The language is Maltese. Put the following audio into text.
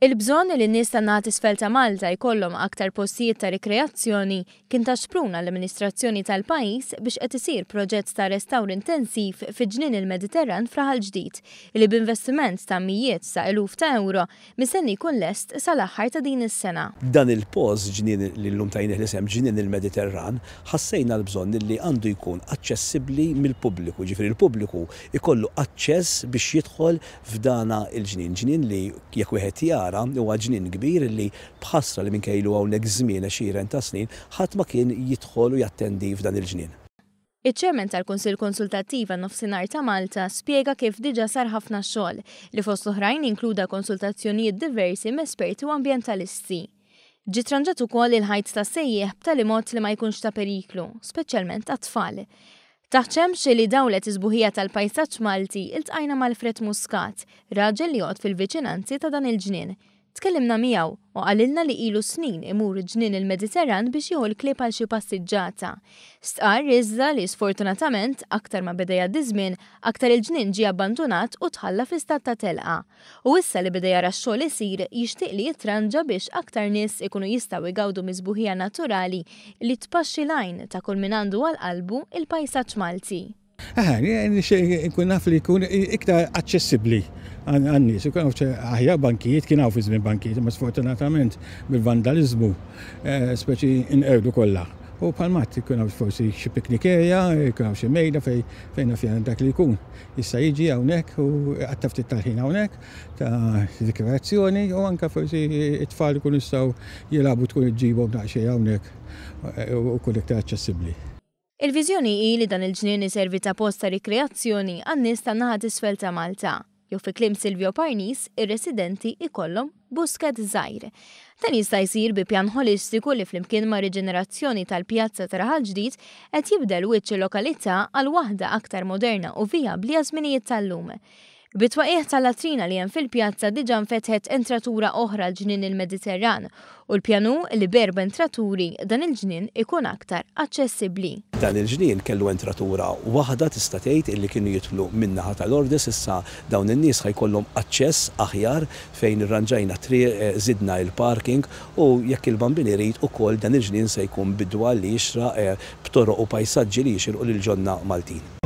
Il-bżon li n-nies ta' nagħti Malta jkollhom aktar postijiet ta' rikreazzjoni kien ta' xpruna l-amministrazzjoni tal-pajjiż biex qed isir proġett ta' restawr intensiv fi ġnien il-Mediterran fraħal ġdid li b'investiment ta' mijiet sa' eluf ta' euro mistenni jkun lest sal-aħħar ta' din is-sena. Dan il-post ġnien li llum tajnih li sem ġnien il-Mediterran ħassejna l-bżonn li għandu jkun aċċessibbli mill-pubbliku, ġifieri il-pubbliku jkollu aċċess biex jidħol f'dana il-ġnien, ġnien li jekk wieħed nara u għagġnin kbir li bħasra li minkejlu hawnhekk żmien xiren ta' snin ħadd ma kien jidħol u jattendi f'dan il-ġnien. Iċ-ċermen tal-Kunsil Konsultattiva nofsinar ta' Malta spiega kif diġa sar ħafna xogħol li fost oħrajn inkluda konsultazzjonijiet diversi esperti u ambjentalisti. Ġitranġat ukoll il-ħajt ta' sejjeħ b'tali mod li ma jkunx ta' periklu, speċjalment ta' tfal. Taħċem li dawlet izbuħija tal-pajsaċ Malti il-tajna mal-Fred Muscat, raġel li jgħod fil-viċinanzi ta' dan il-ġnien Tkellimna miegħu u għalilna li ilu snin imur ġnien il-Mediterran biex jieħu l-klib għal xi passiġġata. Stqar iżda li sfortunatament aktar ma beda dizmin, aktar il-ġnien ġie abbandonat u tħalla fi stat ta' telqa. U issa li beda jara xogħol isir jixtieq li jitranġa biex aktar nies ikunu jistgħu jgawdu miżbuħija naturali li tpaxxi lajn ta' kulminandu min għandu għal qalbu il-pajsaġġ Malti. Aha, nkun naf li jkun iktar aċċessibbli għannis, u kienu aħja bankijiet, kien għaw fizmin bankijiet, ma sfortunatament bil-vandalizmu, eh, speċi in-erdu kolla. U palmat, kuna forsi xie piknikeja, kuna xie mejda fej, fejna fjena dak li kun. Issa iġi għawnek u għattafti tal-ħin għawnek ta' dikreazzjoni u anka forsi it-tfal kun istaw jilabu tkun iġibu xie għawnek eh, u kun iktar aċċessibli. Il-vizjoni i li dan il ġnini servi ta' posta rikreazzjoni għan-nies tan isfel ta' Malta jew fi klim Silvio Parnis, ir-residenti ikollhom busket żgħir. Dan jista' jsir bi pjan holistiku li flimkien ma' riġenerazzjoni tal-pjazza tarħal ġdid qed jibdel wiċċ il lokalità għal waħda aktar moderna u vijabli għażminijiet tal-lum. Bitwaqih tal-latrina li hemm fil-pjazza diġan nfetħet entratura oħra l-ġnien il-Mediterran u l-pjanu li berba entraturi dan il-ġnien ikun aktar aċċessibbli. Dan il-ġnien kellu entratura waħda tista' tgħid illi kienu jitlu ħata tal-ordis issa dawn in-nies ħajkollhom aċċess aħjar fejn irranġajna tri eh, zidna il-parking u jekk il-bambin u ukoll dan il-ġnien se jkun bidwa li jixra ptoro eh, u pajsaġġi li u l ġonna Maltin.